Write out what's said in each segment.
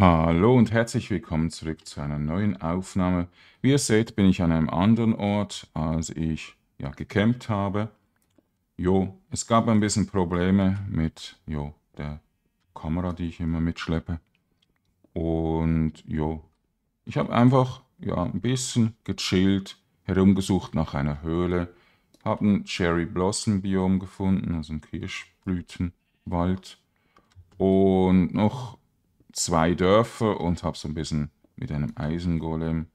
Hallo und herzlich willkommen zurück zu einer neuen Aufnahme. Wie ihr seht, bin ich an einem anderen Ort, als ich ja gecampt habe. Jo, es gab ein bisschen Probleme mit jo, der Kamera, die ich immer mitschleppe. Und jo, ich habe einfach ja, ein bisschen gechillt, herumgesucht nach einer Höhle, habe ein Cherry Blossom Biom gefunden, also ein Kirschblütenwald und noch zwei Dörfer und habe so ein bisschen mit einem Eisengolem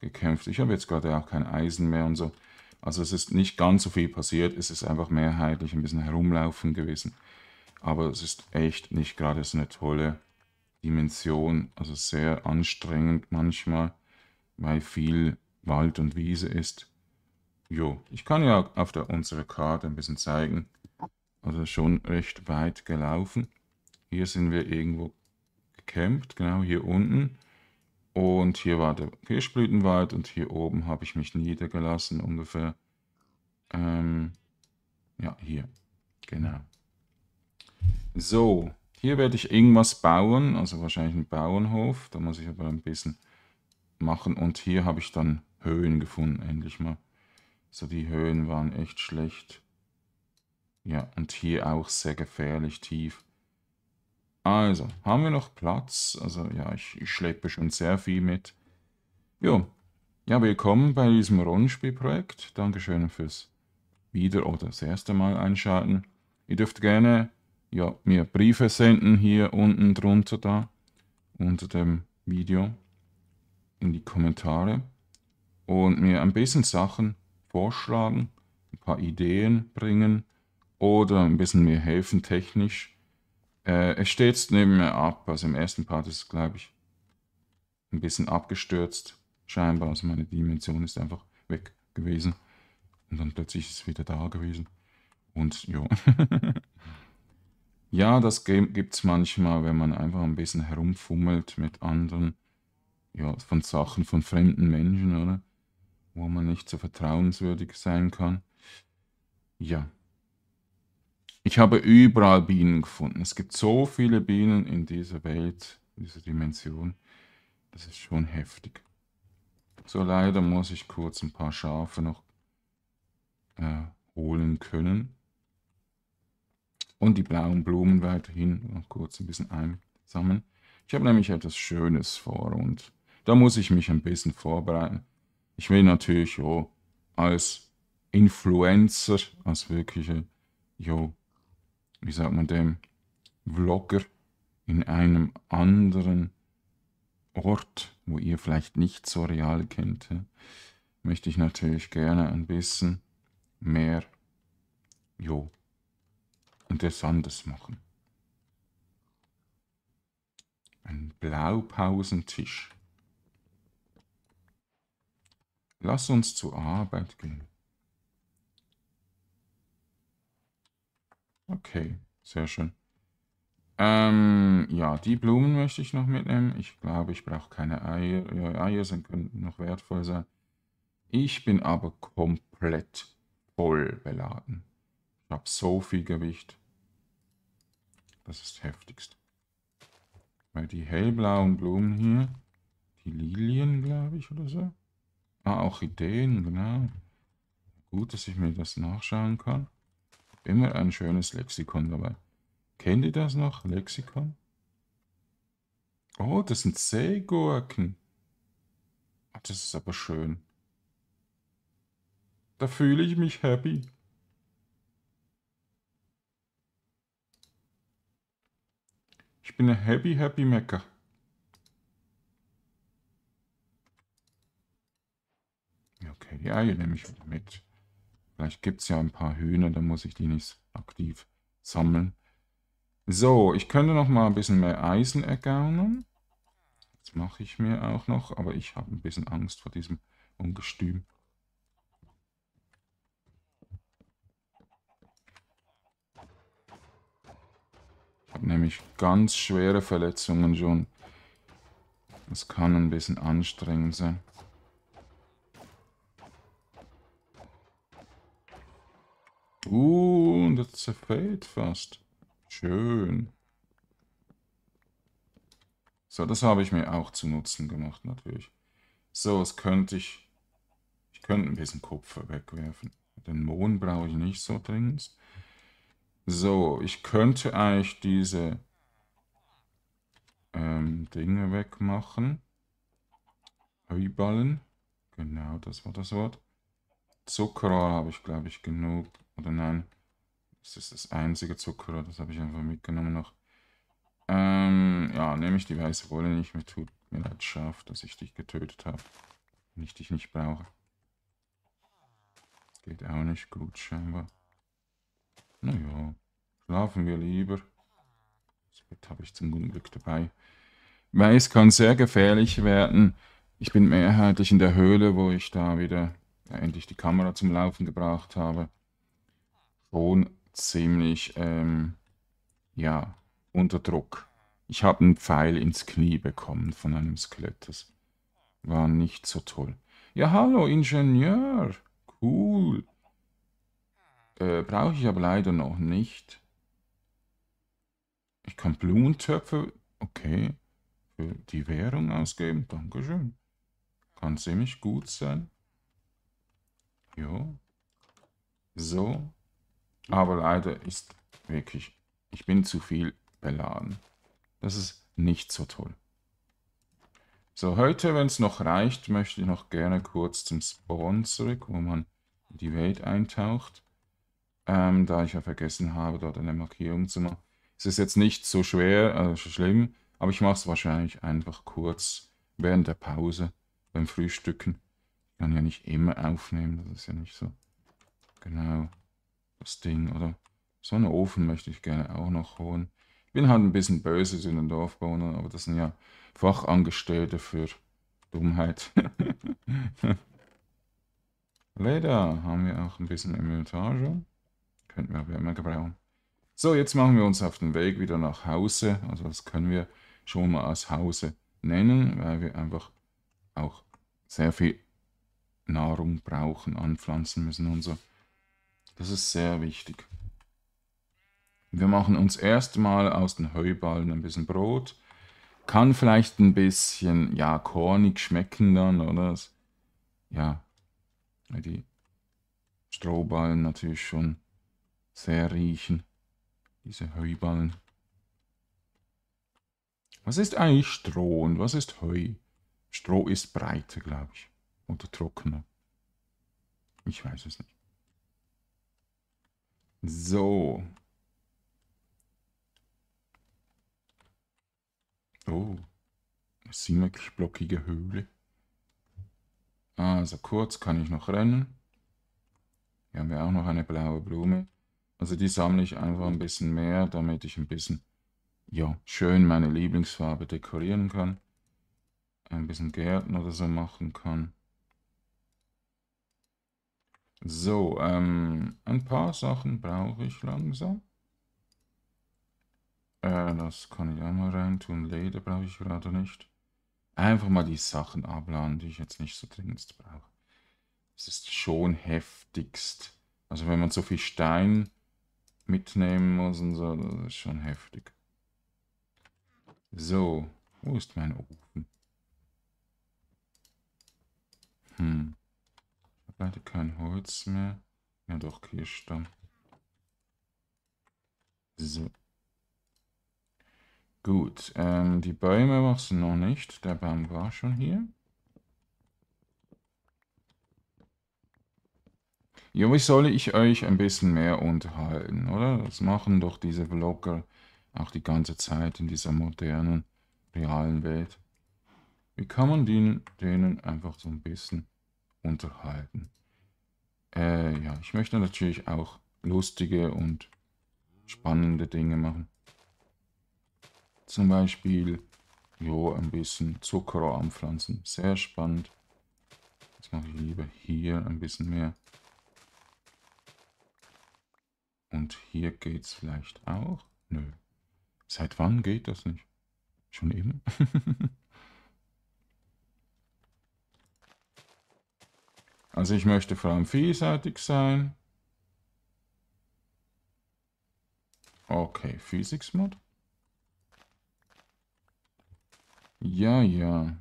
gekämpft. Ich habe jetzt gerade auch kein Eisen mehr und so. Also es ist nicht ganz so viel passiert, es ist einfach mehrheitlich ein bisschen herumlaufen gewesen. Aber es ist echt nicht gerade so eine tolle Dimension, also sehr anstrengend manchmal, weil viel Wald und Wiese ist. Jo, ich kann ja auf der, unserer Karte ein bisschen zeigen. Also schon recht weit gelaufen. Hier sind wir irgendwo gecampt, genau hier unten. Und hier war der Kirschblütenwald und hier oben habe ich mich niedergelassen, ungefähr. Ähm, ja, hier. Genau. So, hier werde ich irgendwas bauen, also wahrscheinlich einen Bauernhof. Da muss ich aber ein bisschen machen. Und hier habe ich dann Höhen gefunden, endlich mal. So, die Höhen waren echt schlecht. Ja, und hier auch sehr gefährlich tief. Also, haben wir noch Platz? Also ja, ich, ich schleppe schon sehr viel mit. Jo, ja, willkommen bei diesem Rollenspielprojekt. Dankeschön fürs Wieder- oder das erste Mal einschalten. Ihr dürft gerne ja, mir Briefe senden, hier unten drunter da, unter dem Video, in die Kommentare. Und mir ein bisschen Sachen vorschlagen, ein paar Ideen bringen oder ein bisschen mir helfen technisch äh, er stürzt neben mir ab. Also im ersten Part ist es, glaube ich, ein bisschen abgestürzt. Scheinbar. Also meine Dimension ist einfach weg gewesen. Und dann plötzlich ist es wieder da gewesen. Und ja. ja, das gibt es manchmal, wenn man einfach ein bisschen herumfummelt mit anderen. Ja, von Sachen von fremden Menschen, oder? Wo man nicht so vertrauenswürdig sein kann. Ja. Ich habe überall Bienen gefunden. Es gibt so viele Bienen in dieser Welt, in dieser Dimension. Das ist schon heftig. So, leider muss ich kurz ein paar Schafe noch äh, holen können. Und die blauen Blumen weiterhin noch kurz ein bisschen einsammeln. Ich habe nämlich etwas Schönes vor und da muss ich mich ein bisschen vorbereiten. Ich will natürlich jo, als Influencer, als wirkliche jo, wie sagt man dem, Vlogger in einem anderen Ort, wo ihr vielleicht nicht so real kennt, möchte ich natürlich gerne ein bisschen mehr jo, Interessantes machen. Ein Blaupausentisch. Lass uns zur Arbeit gehen. Okay, sehr schön. Ähm, ja, die Blumen möchte ich noch mitnehmen. Ich glaube, ich brauche keine Eier. Ja, Eier sind, könnten noch wertvoll sein. Ich bin aber komplett voll beladen. Ich habe so viel Gewicht. Das ist heftigst. Weil die hellblauen Blumen hier, die Lilien, glaube ich, oder so. Ah, auch Ideen, genau. Gut, dass ich mir das nachschauen kann. Immer ein schönes Lexikon dabei. Kennt ihr das noch? Lexikon? Oh, das sind Seegurken. Ah, das ist aber schön. Da fühle ich mich happy. Ich bin ein happy, happy Mecker. Okay, die Eier nehme ich wieder mit. Vielleicht gibt es ja ein paar Hühner, dann muss ich die nicht aktiv sammeln. So, ich könnte noch mal ein bisschen mehr Eisen ergaunern. Das mache ich mir auch noch, aber ich habe ein bisschen Angst vor diesem Ungestüm. Ich habe nämlich ganz schwere Verletzungen schon. Das kann ein bisschen anstrengend sein. Uh, und das zerfällt fast. Schön. So, das habe ich mir auch zu Nutzen gemacht, natürlich. So, was könnte ich... Ich könnte ein bisschen Kupfer wegwerfen. Den Mond brauche ich nicht so dringend. So, ich könnte eigentlich diese ähm, Dinge wegmachen. Heuballen. Genau, das war das Wort. Zuckerrohr habe ich, glaube ich, genug. Oder nein, das ist das einzige Zuckerrohr, das habe ich einfach mitgenommen noch. Ähm, ja, nehme ich die weiße Wolle nicht. mehr. tut mir leid, scharf, dass ich dich getötet habe. Wenn ich dich nicht brauche. Geht auch nicht gut, scheinbar. Naja, schlafen wir lieber. Das Bett habe ich zum Glück dabei. Weiß kann sehr gefährlich werden. Ich bin mehrheitlich in der Höhle, wo ich da wieder da äh, endlich die Kamera zum Laufen gebracht habe, schon ziemlich ähm, ja, unter Druck. Ich habe einen Pfeil ins Knie bekommen von einem Skelett. Das war nicht so toll. Ja, hallo, Ingenieur. Cool. Äh, Brauche ich aber leider noch nicht. Ich kann Blumentöpfe, okay, für die Währung ausgeben. Dankeschön. Kann ziemlich gut sein. Jo. So. Aber leider ist wirklich, ich bin zu viel beladen. Das ist nicht so toll. So, heute, wenn es noch reicht, möchte ich noch gerne kurz zum Spawn zurück, wo man in die Welt eintaucht. Ähm, da ich ja vergessen habe, dort eine Markierung zu machen. Es ist jetzt nicht so schwer, also schlimm, aber ich mache es wahrscheinlich einfach kurz während der Pause beim Frühstücken kann ja nicht immer aufnehmen, das ist ja nicht so genau das Ding, oder? So einen Ofen möchte ich gerne auch noch holen. Ich bin halt ein bisschen böse zu den Dorfbewohnern, aber das sind ja Fachangestellte für Dummheit. Leder haben wir auch ein bisschen im Inventar Könnten wir aber immer gebrauchen. So, jetzt machen wir uns auf den Weg wieder nach Hause. Also das können wir schon mal als Hause nennen, weil wir einfach auch sehr viel Nahrung brauchen, anpflanzen müssen und so. Das ist sehr wichtig. Wir machen uns erstmal aus den Heuballen ein bisschen Brot. Kann vielleicht ein bisschen, ja, kornig schmecken dann, oder? Ja, die Strohballen natürlich schon sehr riechen. Diese Heuballen. Was ist eigentlich Stroh und was ist Heu? Stroh ist breiter, glaube ich. Oder trockener. Ich weiß es nicht. So. Oh. eine blockige Höhle. Also kurz kann ich noch rennen. Hier haben wir auch noch eine blaue Blume. Also die sammle ich einfach ein bisschen mehr, damit ich ein bisschen ja, schön meine Lieblingsfarbe dekorieren kann. Ein bisschen Gärten oder so machen kann. So, ähm, ein paar Sachen brauche ich langsam. Äh, das kann ich auch mal reintun. Leder brauche ich gerade nicht. Einfach mal die Sachen abladen, die ich jetzt nicht so dringend brauche. Es ist schon heftigst. Also wenn man so viel Stein mitnehmen muss und so, das ist schon heftig. So, wo ist mein Ofen? Hm. Leider kein Holz mehr. Ja doch, Kirschstamm. So. Gut, ähm, die Bäume machst du noch nicht. Der Baum war schon hier. Ja, wie soll ich euch ein bisschen mehr unterhalten, oder? Das machen doch diese Vlogger auch die ganze Zeit in dieser modernen, realen Welt. Wie kann man denen, denen einfach so ein bisschen unterhalten. Äh, ja, ich möchte natürlich auch lustige und spannende Dinge machen. Zum Beispiel, jo, ein bisschen Zuckerrohr anpflanzen. Sehr spannend. Jetzt mache ich lieber hier ein bisschen mehr. Und hier geht es vielleicht auch? Nö. Seit wann geht das nicht? Schon eben? Also ich möchte vor allem vielseitig sein. Okay, Physics Mod. Ja, ja.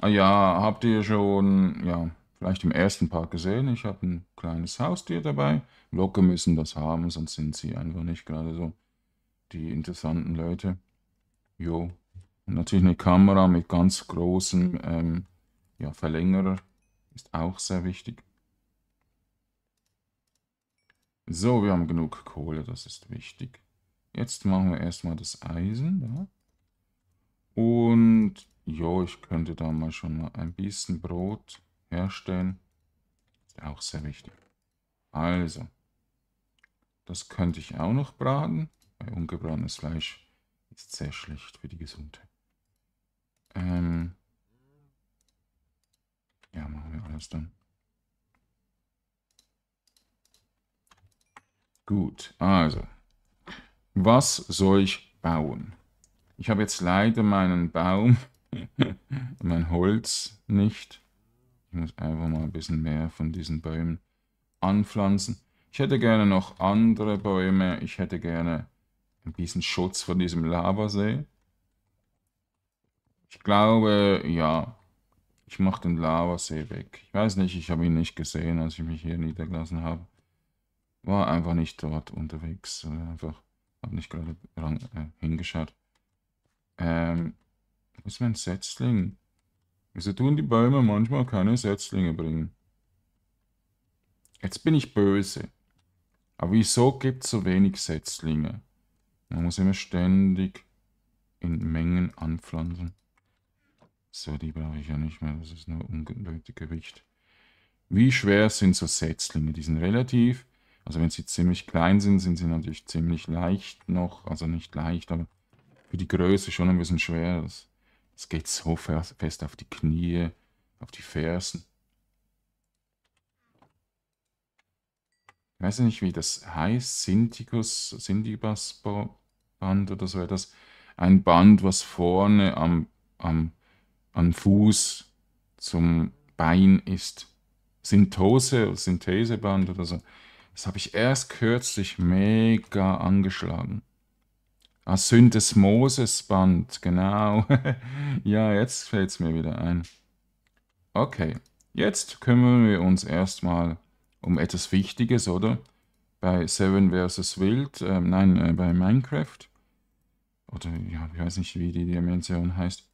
Ah ja, habt ihr schon, ja, vielleicht im ersten Part gesehen, ich habe ein kleines Haustier dabei. Locke müssen das haben, sonst sind sie einfach nicht gerade so die interessanten Leute. Jo. Und natürlich eine Kamera mit ganz großem ähm, ja, Verlängerer ist auch sehr wichtig. So, wir haben genug Kohle, das ist wichtig. Jetzt machen wir erstmal das Eisen da. Und ja, ich könnte da mal schon mal ein bisschen Brot herstellen. Ist auch sehr wichtig. Also, das könnte ich auch noch braten, weil ungebratenes Fleisch ist sehr schlecht für die Gesundheit. Ähm ja, machen wir alles dann. Gut, also. Was soll ich bauen? Ich habe jetzt leider meinen Baum, mein Holz nicht. Ich muss einfach mal ein bisschen mehr von diesen Bäumen anpflanzen. Ich hätte gerne noch andere Bäume. Ich hätte gerne ein bisschen Schutz von diesem Lavasee. Ich glaube, ja. Ich mach den Lavasee weg. Ich weiß nicht, ich habe ihn nicht gesehen, als ich mich hier niedergelassen habe. War einfach nicht dort unterwegs. Äh, einfach, habe nicht gerade ran, äh, hingeschaut. Ähm, wo ist mein Setzling? Wieso tun die Bäume manchmal keine Setzlinge bringen? Jetzt bin ich böse. Aber wieso gibt es so wenig Setzlinge? Man muss immer ständig in Mengen anpflanzen. So, die brauche ich ja nicht mehr. Das ist nur ungültig Gewicht. Wie schwer sind so Setzlinge? Die sind relativ. Also wenn sie ziemlich klein sind, sind sie natürlich ziemlich leicht noch. Also nicht leicht, aber für die Größe schon ein bisschen schwer. Das, das geht so fest auf die Knie, auf die Fersen. Ich weiß nicht, wie das heißt. Syndikus, Syndibas-Band oder so etwas. Ein Band, was vorne am, am an Fuß zum Bein ist. Synthose, Syntheseband oder so. Das habe ich erst kürzlich mega angeschlagen. Ah, Syndesmosesband, genau. ja, jetzt fällt es mir wieder ein. Okay, jetzt kümmern wir uns erstmal um etwas Wichtiges, oder? Bei Seven vs. Wild, äh, nein, äh, bei Minecraft. Oder ja, ich weiß nicht, wie die Dimension heißt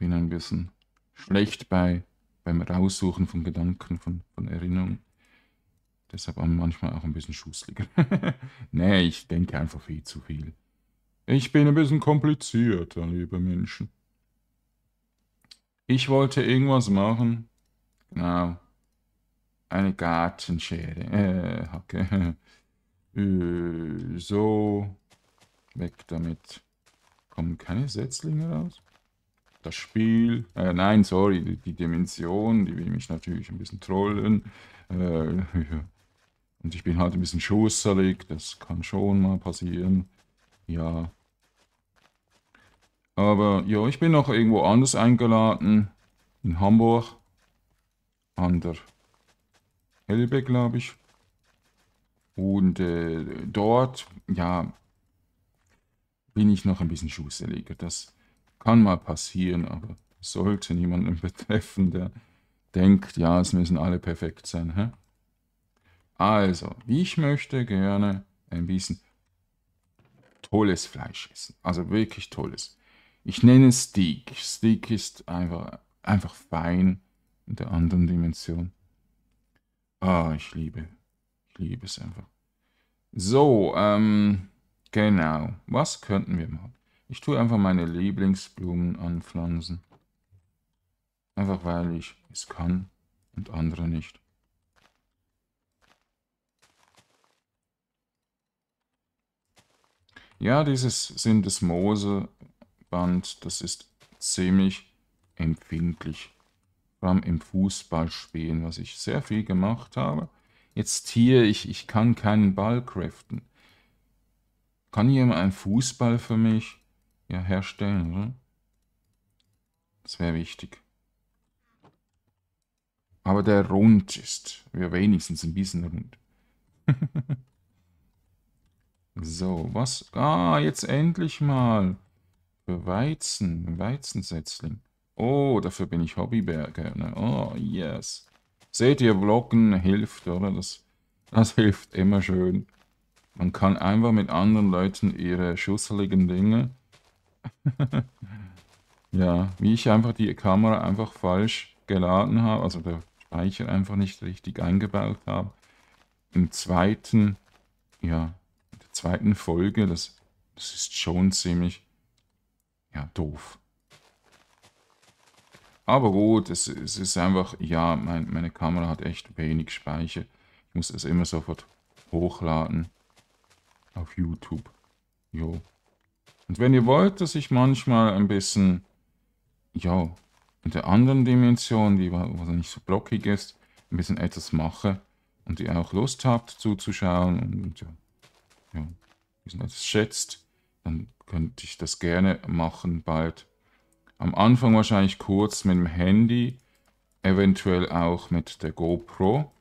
bin ein bisschen schlecht bei, beim Raussuchen von Gedanken, von, von Erinnerungen. Deshalb manchmal auch ein bisschen schussliger. nee, ich denke einfach viel zu viel. Ich bin ein bisschen komplizierter, liebe Menschen. Ich wollte irgendwas machen. Genau. Eine Gartenschere. Äh, Hacke. Äh, so. Weg damit. Kommen keine Setzlinge raus? das Spiel, äh, nein, sorry, die, die, Dimension, die will mich natürlich ein bisschen trollen. Äh, Und ich bin halt ein bisschen schusserig, das kann schon mal passieren. Ja. Aber ja, ich bin noch irgendwo anders eingeladen. In Hamburg. An der Elbe, glaube ich. Und äh, dort, ja, bin ich noch ein bisschen schusseliger. Das kann mal passieren, aber sollte niemanden betreffen, der denkt, ja, es müssen alle perfekt sein. Hä? Also, ich möchte gerne ein bisschen tolles Fleisch essen. Also wirklich tolles. Ich nenne es Steak. Steak ist einfach, einfach fein in der anderen Dimension. Ah, ich liebe. Ich liebe es einfach. So, ähm, genau. Was könnten wir machen? Ich tue einfach meine Lieblingsblumen anpflanzen. Einfach weil ich es kann und andere nicht. Ja, dieses Sinn band das ist ziemlich empfindlich. Vor allem im Fußballspielen, was ich sehr viel gemacht habe. Jetzt hier, ich, ich kann keinen Ball craften. Kann jemand einen Fußball für mich? ja, herstellen. Oder? Das wäre wichtig. Aber der rund ist. Wir wenigstens ein bisschen rund. so, was? Ah, jetzt endlich mal. Für Weizen. Weizensetzling. Oh, dafür bin ich Hobbyberger. Ne? Oh, yes. Seht ihr, Vloggen hilft, oder? Das, das hilft immer schön. Man kann einfach mit anderen Leuten ihre schusseligen Dinge ja, wie ich einfach die Kamera einfach falsch geladen habe, also der Speicher einfach nicht richtig eingebaut habe. Im zweiten, ja, in der zweiten Folge, das, das ist schon ziemlich, ja, doof. Aber gut, es, es ist einfach, ja, mein, meine Kamera hat echt wenig Speicher. Ich muss es immer sofort hochladen auf YouTube. Jo. Und wenn ihr wollt, dass ich manchmal ein bisschen, ja, in der anderen Dimension, die was nicht so blockig ist, ein bisschen etwas mache und ihr auch Lust habt zuzuschauen und ja, ja etwas schätzt, dann könnte ich das gerne machen bald. Am Anfang wahrscheinlich kurz mit dem Handy, eventuell auch mit der GoPro.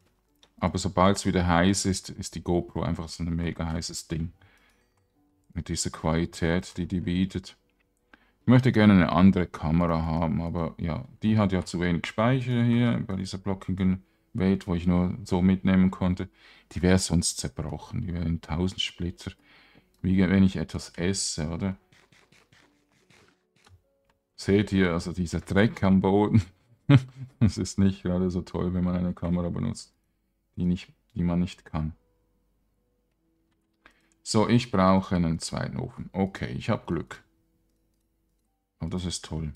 Aber sobald es wieder heiß ist, ist die GoPro einfach so ein mega heißes Ding mit dieser Qualität, die die bietet. Ich möchte gerne eine andere Kamera haben, aber ja, die hat ja zu wenig Speicher hier bei dieser blockigen Welt, wo ich nur so mitnehmen konnte. Die wäre sonst zerbrochen, die wäre in 1000 Splitter, wie wenn ich etwas esse, oder? Seht ihr, also dieser Dreck am Boden, das ist nicht gerade so toll, wenn man eine Kamera benutzt, die, nicht, die man nicht kann. So, ich brauche einen zweiten Ofen. Okay, ich habe Glück. Oh, das ist toll.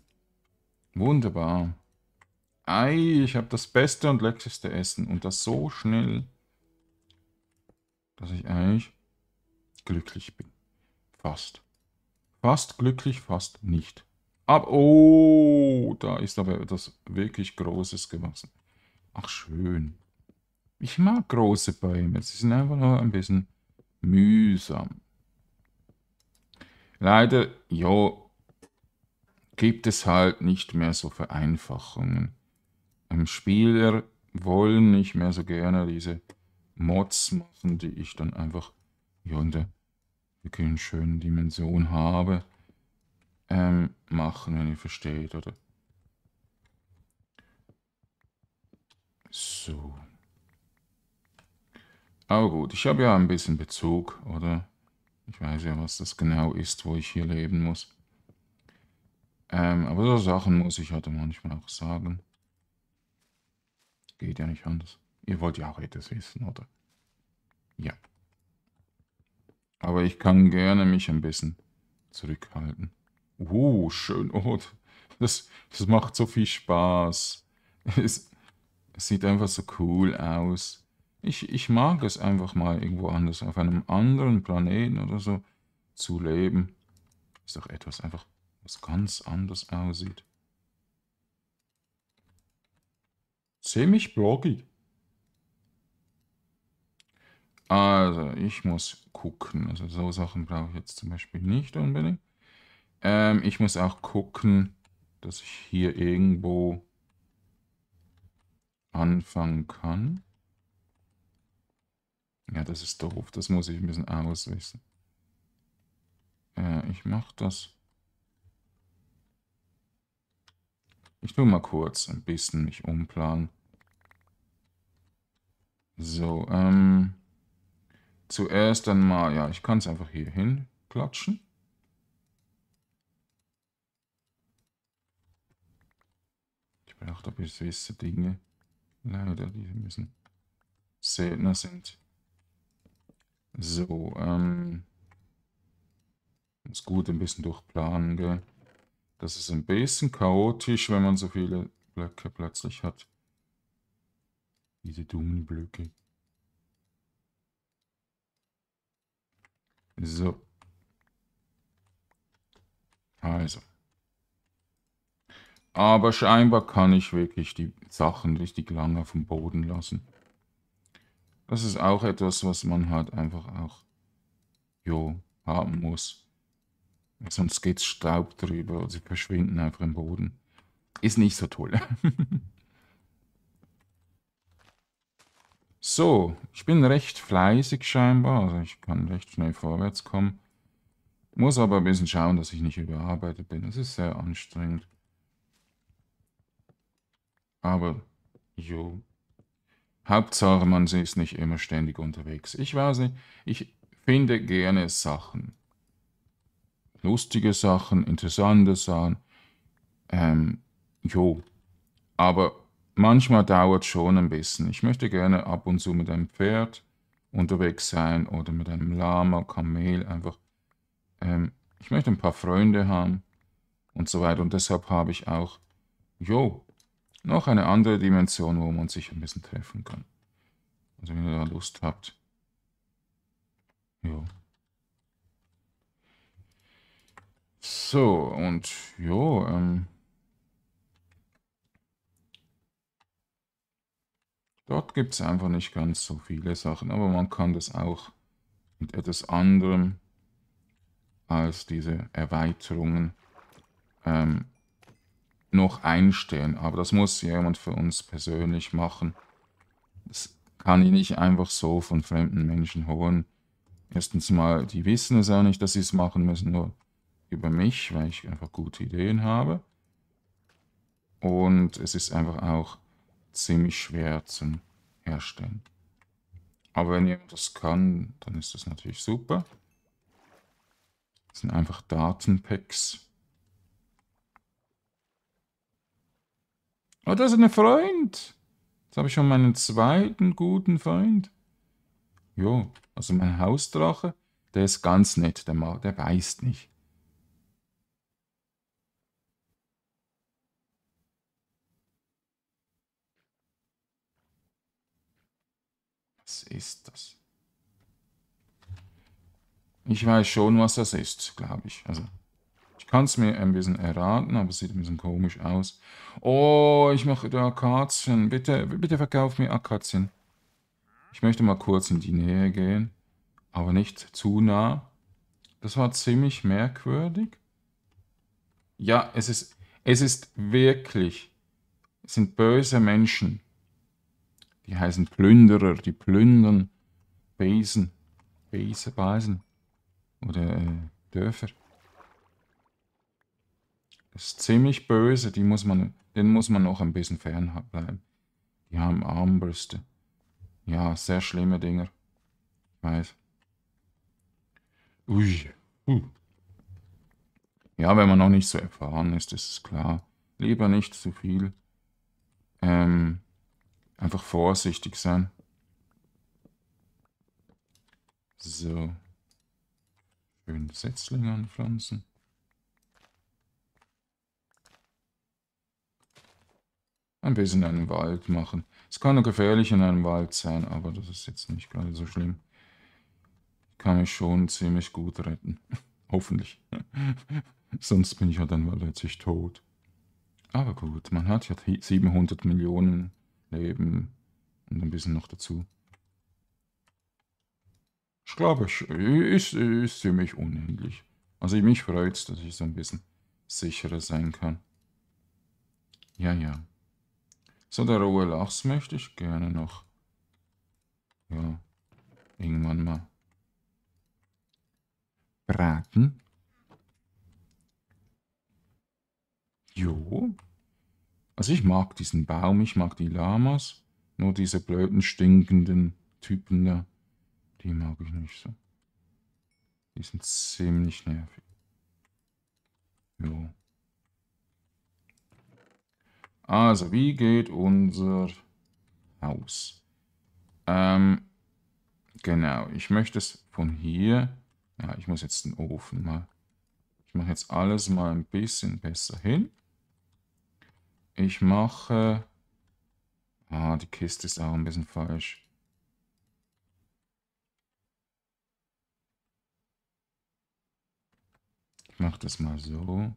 Wunderbar. Ei, ich habe das beste und leckerste Essen. Und das so schnell, dass ich eigentlich glücklich bin. Fast. Fast glücklich, fast nicht. Ab, oh, da ist aber etwas wirklich Großes gewachsen. Ach, schön. Ich mag große Bäume. Sie sind einfach nur ein bisschen mühsam. Leider, ja, gibt es halt nicht mehr so Vereinfachungen. Spieler wollen nicht mehr so gerne diese Mods machen, die ich dann einfach hier in der wirklich schönen Dimension habe, ähm, machen, wenn ihr versteht, oder? So. Aber gut, ich habe ja ein bisschen Bezug, oder? Ich weiß ja, was das genau ist, wo ich hier leben muss. Ähm, aber so Sachen muss ich heute manchmal auch sagen. Geht ja nicht anders. Ihr wollt ja auch etwas wissen, oder? Ja. Aber ich kann gerne mich ein bisschen zurückhalten. Uh, schön. Oh, das, das macht so viel Spaß. Es, es sieht einfach so cool aus. Ich, ich mag es einfach mal irgendwo anders, auf einem anderen Planeten oder so, zu leben. Ist doch etwas einfach, was ganz anders aussieht. Ziemlich blockig. Also, ich muss gucken. Also, so Sachen brauche ich jetzt zum Beispiel nicht unbedingt. Ähm, ich muss auch gucken, dass ich hier irgendwo anfangen kann. Ja, das ist doof. Das muss ich ein bisschen auswechseln. Äh, ich mache das. Ich tue mal kurz ein bisschen mich umplanen. So, ähm, zuerst einmal, ja, ich kann es einfach hier hin klatschen. Ich beachte gewisse Dinge, leider, die ein bisschen seltener sind. So, ähm. Ist gut, ein bisschen durchplanen, gell? Das ist ein bisschen chaotisch, wenn man so viele Blöcke plötzlich hat. Diese dummen Blöcke. So. Also. Aber scheinbar kann ich wirklich die Sachen richtig lange auf dem Boden lassen. Das ist auch etwas, was man halt einfach auch jo, haben muss. Sonst geht's Staub drüber und sie verschwinden einfach im Boden. Ist nicht so toll. so, ich bin recht fleißig scheinbar. Also ich kann recht schnell vorwärts kommen. Muss aber ein bisschen schauen, dass ich nicht überarbeitet bin. Das ist sehr anstrengend. Aber, jo, Hauptsache, man ist nicht immer ständig unterwegs. Ich weiß nicht, ich finde gerne Sachen. Lustige Sachen, interessante Sachen. Ähm, jo. Aber manchmal dauert es schon ein bisschen. Ich möchte gerne ab und zu mit einem Pferd unterwegs sein oder mit einem Lama, Kamel, einfach. Ähm, ich möchte ein paar Freunde haben und so weiter. Und deshalb habe ich auch, jo, noch eine andere Dimension, wo man sich ein bisschen treffen kann. Also wenn ihr da Lust habt. Ja. So, und ja, ähm, dort gibt es einfach nicht ganz so viele Sachen, aber man kann das auch mit etwas anderem als diese Erweiterungen ähm, noch einstehen. Aber das muss jemand für uns persönlich machen. Das kann ich nicht einfach so von fremden Menschen holen. Erstens mal, die wissen es auch nicht, dass sie es machen müssen, nur über mich, weil ich einfach gute Ideen habe. Und es ist einfach auch ziemlich schwer zum Herstellen. Aber wenn jemand das kann, dann ist das natürlich super. Das sind einfach Datenpacks. Oh, das ist ein Freund. Jetzt habe ich schon meinen zweiten guten Freund. Jo, also mein Hausdrache, der ist ganz nett, der, mag, der beißt nicht. Was ist das? Ich weiß schon, was das ist, glaube ich. Also. Ich kann es mir ein ähm, bisschen erraten, aber es sieht ein bisschen komisch aus. Oh, ich mache da Akazien. Bitte, bitte verkauf mir Akazien. Ich möchte mal kurz in die Nähe gehen, aber nicht zu nah. Das war ziemlich merkwürdig. Ja, es ist, es ist wirklich, es sind böse Menschen. Die heißen Plünderer, die plündern Besen, Besen, Basen oder äh, Dörfer ist ziemlich böse, die muss man, den muss man noch ein bisschen fernbleiben. Die haben Armbrüste. Ja, sehr schlimme Dinger. Ich weiß. Ui. Uh. Ja, wenn man noch nicht so erfahren ist, ist es klar. Lieber nicht zu viel. Ähm, einfach vorsichtig sein. So. Schön Setzlinge anpflanzen. ein bisschen einen Wald machen. Es kann nur gefährlich in einem Wald sein, aber das ist jetzt nicht gerade so schlimm. Ich kann mich schon ziemlich gut retten. Hoffentlich. Sonst bin ich ja dann mal letztlich tot. Aber gut, man hat ja 700 Millionen Leben und ein bisschen noch dazu. Ich glaube, es ist, ist ziemlich unendlich. Also mich freut es, dass ich so ein bisschen sicherer sein kann. Ja, ja. So, der Rohe Lachs möchte ich gerne noch. Ja, irgendwann mal. Braten. Jo. Also ich mag diesen Baum, ich mag die Lamas. Nur diese blöden, stinkenden Typen da, die mag ich nicht so. Die sind ziemlich nervig. Jo. Also, wie geht unser Haus? Ähm, genau, ich möchte es von hier... Ja, ich muss jetzt den Ofen mal... Ich mache jetzt alles mal ein bisschen besser hin. Ich mache... Ah, die Kiste ist auch ein bisschen falsch. Ich mache das mal so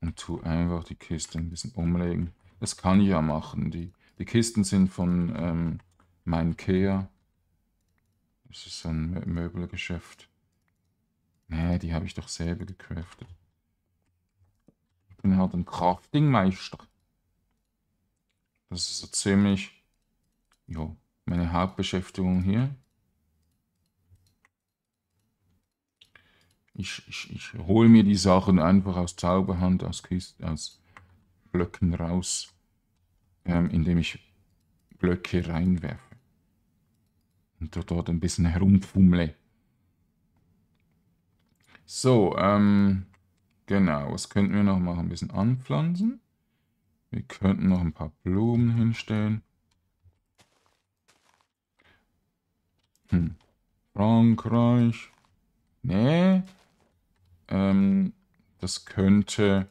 und tu einfach die Kiste ein bisschen umlegen. Das kann ich ja machen. Die, die Kisten sind von ähm, mein Kea. Das ist so ein Möbelgeschäft. Nee, die habe ich doch selber gecraftet. Ich bin halt ein Crafting-Meister. Das ist so ziemlich jo, meine Hauptbeschäftigung hier. ich, ich, ich hole mir die Sachen einfach aus Zauberhand, aus, Kisten, aus Blöcken raus, ähm, indem ich Blöcke reinwerfe. Und dort ein bisschen herumfummle. So, ähm, genau, was könnten wir noch machen? Ein bisschen anpflanzen. Wir könnten noch ein paar Blumen hinstellen. Hm. Frankreich. Nee, ähm, das könnte...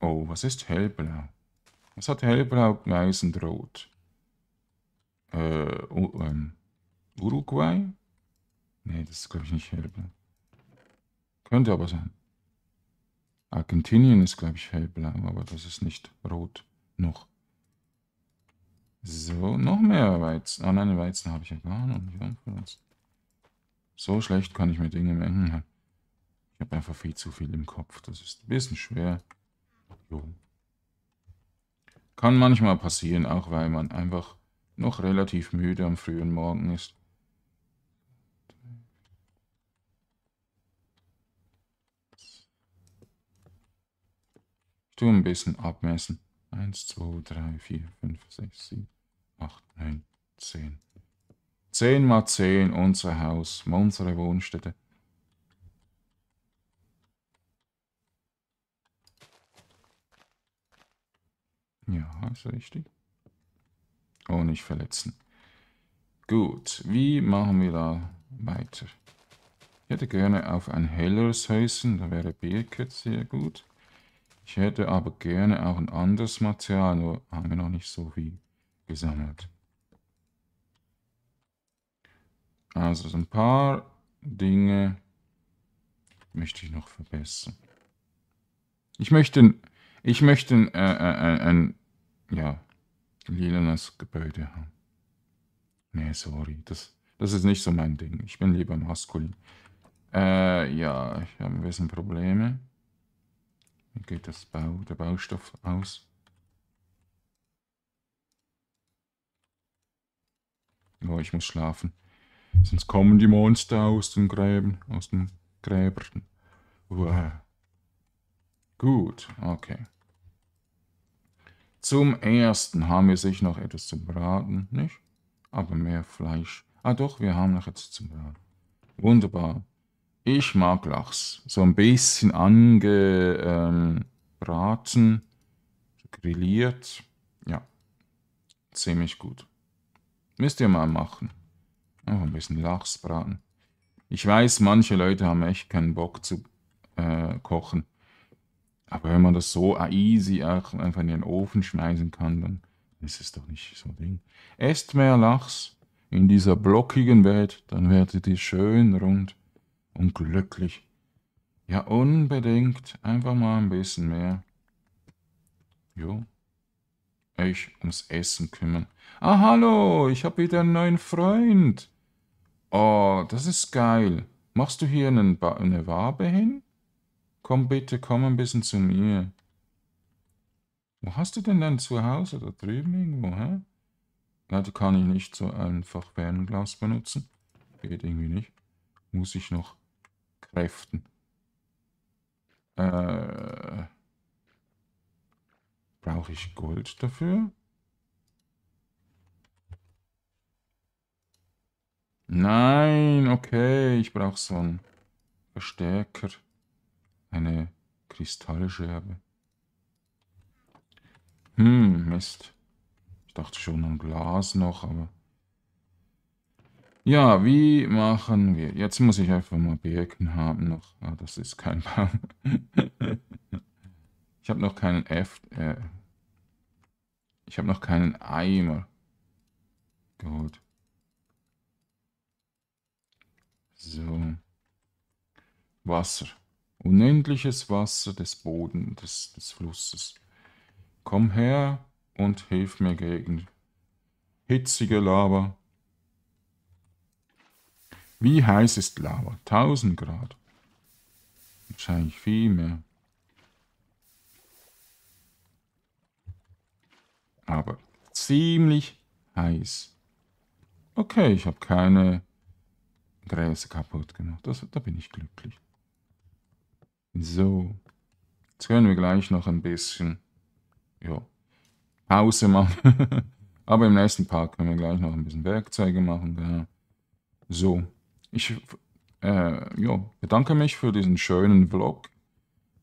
Oh, was ist hellblau? Was hat hellblau gleich und rot? Äh, uh, ähm, Uruguay? Nee, das ist glaube ich nicht hellblau. Könnte aber sein. Argentinien ist glaube ich hellblau, aber das ist nicht rot. Noch. So, noch mehr Weizen. Ah oh, nein, Weizen habe ich ja gar nicht. So schlecht kann ich mir Dinge merken. Ich habe einfach viel zu viel im Kopf. Das ist ein bisschen schwer. Jo. Kann manchmal passieren, auch weil man einfach noch relativ müde am frühen Morgen ist. Ich tue ein bisschen abmessen. 1, 2, 3, 4, 5, 6, 7, 8, 9, 10. 10 mal 10 unser Haus, unsere Wohnstätte. Ja, ist richtig. Oh, nicht verletzen. Gut, wie machen wir da weiter? Ich hätte gerne auf ein helleres Häuschen, da wäre Birkett sehr gut. Ich hätte aber gerne auch ein anderes Material, nur haben wir noch nicht so viel gesammelt. Also so ein paar Dinge möchte ich noch verbessern. Ich möchte, ich möchte ein, äh, äh, äh, ein ja, lilanes Gebäude haben. Nee, sorry, das, das ist nicht so mein Ding. Ich bin lieber maskulin. Äh, ja, ich habe ein bisschen Probleme. Wie geht das Bau, der Baustoff aus? Oh, ich muss schlafen. Sonst kommen die Monster aus den Gräben, aus den Gräbern. Uah. Gut, okay. Zum ersten haben wir sich noch etwas zu braten, nicht? Aber mehr Fleisch. Ah doch, wir haben noch etwas zu braten. Wunderbar. Ich mag Lachs. So ein bisschen angebraten, grilliert. Ja, ziemlich gut. Müsst ihr mal machen. Auch ein bisschen Lachs braten. Ich weiß, manche Leute haben echt keinen Bock zu äh, kochen. Aber wenn man das so easy einfach in den Ofen schmeißen kann, dann ist es doch nicht so ein Ding. Esst mehr Lachs in dieser blockigen Welt, dann werdet ihr schön rund und glücklich. Ja, unbedingt einfach mal ein bisschen mehr. Jo. Euch ums Essen kümmern. Ah, hallo, ich habe wieder einen neuen Freund. Oh, das ist geil. Machst du hier eine Wabe hin? Komm bitte, komm ein bisschen zu mir. Wo hast du denn dein Zuhause? Da drüben irgendwo, hä? Leider kann ich nicht so einfach Fernglas benutzen. Geht irgendwie nicht. Muss ich noch kräften. Äh, Brauche ich Gold dafür? Nein, okay, ich brauche so einen Verstärker. Eine Kristallscherbe. Hm, Mist. Ich dachte schon an Glas noch, aber... Ja, wie machen wir? Jetzt muss ich einfach mal Birken haben noch. Ah, das ist kein Baum. ich habe noch keinen F... Äh ich habe noch keinen Eimer geholt. So. Wasser unendliches Wasser des Bodens, des, des Flusses. Komm her und hilf mir gegen hitzige Lava. Wie heiß ist Lava? 1000 Grad. Wahrscheinlich viel mehr. Aber ziemlich heiß. Okay, ich habe keine Gräser kaputt gemacht. Das, da bin ich glücklich. So. Jetzt können wir gleich noch ein bisschen jo, Pause machen. Aber im nächsten Part können wir gleich noch ein bisschen Werkzeuge machen. Ja. So. Ich äh, jo, bedanke mich für diesen schönen Vlog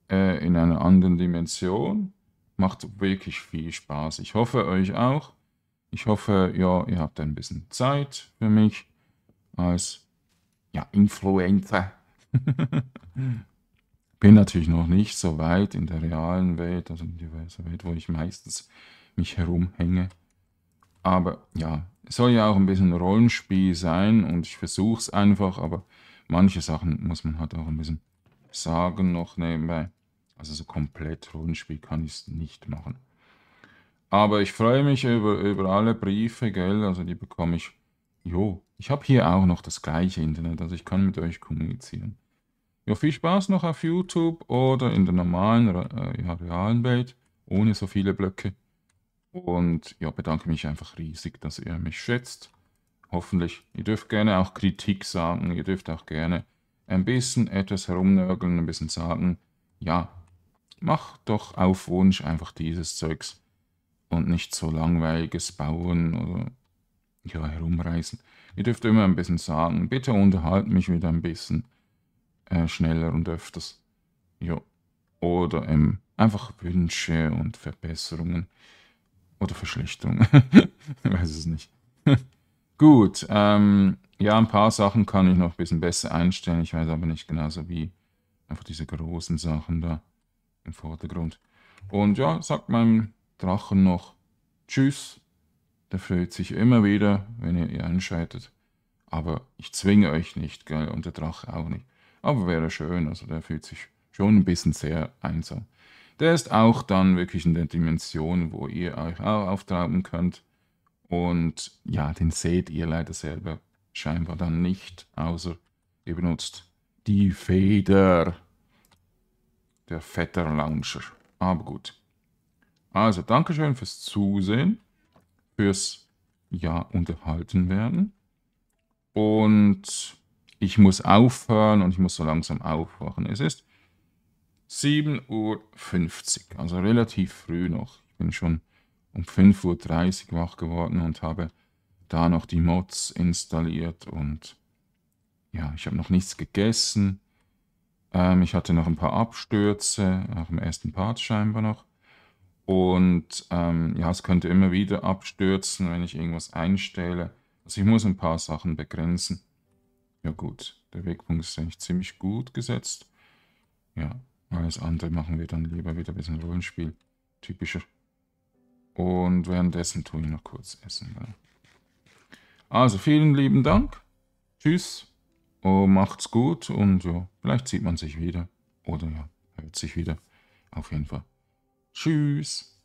äh, in einer anderen Dimension. Macht wirklich viel Spaß. Ich hoffe euch auch. Ich hoffe, ja, ihr habt ein bisschen Zeit für mich als ja, Influencer. bin natürlich noch nicht so weit in der realen Welt, also in der Welt, wo ich meistens mich herumhänge. Aber ja, es soll ja auch ein bisschen Rollenspiel sein und ich versuche es einfach, aber manche Sachen muss man halt auch ein bisschen sagen noch nebenbei. Also so komplett Rollenspiel kann ich es nicht machen. Aber ich freue mich über, über alle Briefe, gell? Also die bekomme ich. Jo, ich habe hier auch noch das gleiche Internet, also ich kann mit euch kommunizieren. Ja, viel Spaß noch auf YouTube oder in der normalen, äh, ja, realen Welt, ohne so viele Blöcke. Und ja, bedanke mich einfach riesig, dass ihr mich schätzt. Hoffentlich. Ihr dürft gerne auch Kritik sagen. Ihr dürft auch gerne ein bisschen etwas herumnörgeln, ein bisschen sagen, ja, mach doch auf Wunsch einfach dieses Zeugs und nicht so langweiliges Bauen oder ja, herumreisen. Ihr dürft immer ein bisschen sagen, bitte unterhalt mich wieder ein bisschen äh, schneller und öfters. Ja. Oder ähm, einfach Wünsche und Verbesserungen. Oder Verschlechterungen. ich weiß es nicht. Gut. Ähm, ja, ein paar Sachen kann ich noch ein bisschen besser einstellen. Ich weiß aber nicht genauso wie einfach diese großen Sachen da im Vordergrund. Und ja, sagt meinem Drachen noch Tschüss. Der freut sich immer wieder, wenn ihr, ihr einschaltet. Aber ich zwinge euch nicht, gell? Und der Drache auch nicht aber wäre schön. Also der fühlt sich schon ein bisschen sehr einsam. Der ist auch dann wirklich in der Dimension, wo ihr euch auch auftrauben könnt. Und ja, den seht ihr leider selber scheinbar dann nicht, außer ihr benutzt die Feder. Der fetter Launcher. Aber gut. Also, Dankeschön fürs Zusehen, fürs ja, unterhalten werden. Und ich muss aufhören und ich muss so langsam aufwachen. Es ist 7.50 Uhr, also relativ früh noch. Ich bin schon um 5.30 Uhr wach geworden und habe da noch die Mods installiert und ja, ich habe noch nichts gegessen. Ähm, ich hatte noch ein paar Abstürze, auch im ersten Part scheinbar noch. Und ähm, ja, es könnte immer wieder abstürzen, wenn ich irgendwas einstelle. Also ich muss ein paar Sachen begrenzen. Ja gut, der Wegpunkt ist eigentlich ziemlich gut gesetzt. Ja, alles andere machen wir dann lieber wieder ein bisschen Rollenspiel. Typischer. Und währenddessen tue ich noch kurz essen. Genau. Also vielen lieben Dank. Tschüss. Oh, macht's gut und ja, vielleicht sieht man sich wieder. Oder ja, hört sich wieder. Auf jeden Fall. Tschüss.